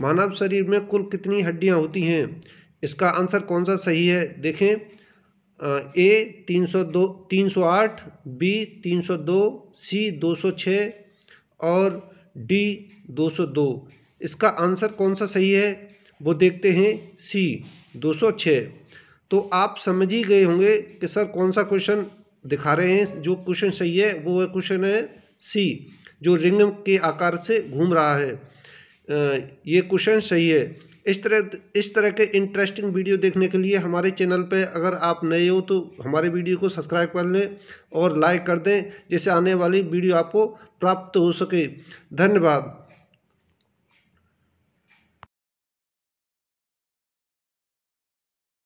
मानव शरीर में कुल कितनी हड्डियां होती हैं इसका आंसर कौन सा सही है देखें ए तीन सौ दो तीन सौ आठ बी तीन सौ दो सी दो सौ और डी दो सौ दो इसका आंसर कौन सा सही है वो देखते हैं सी दो सौ तो आप समझ ही गए होंगे कि सर कौन सा क्वेश्चन दिखा रहे हैं जो क्वेश्चन सही है वो क्वेश्चन है सी जो रिंग के आकार से घूम रहा है ये क्वेश्चन सही है इस तरह इस तरह के इंटरेस्टिंग वीडियो देखने के लिए हमारे चैनल पे अगर आप नए हो तो हमारे वीडियो को सब्सक्राइब कर लें और लाइक कर दें जिससे आने वाली वीडियो आपको प्राप्त हो सके धन्यवाद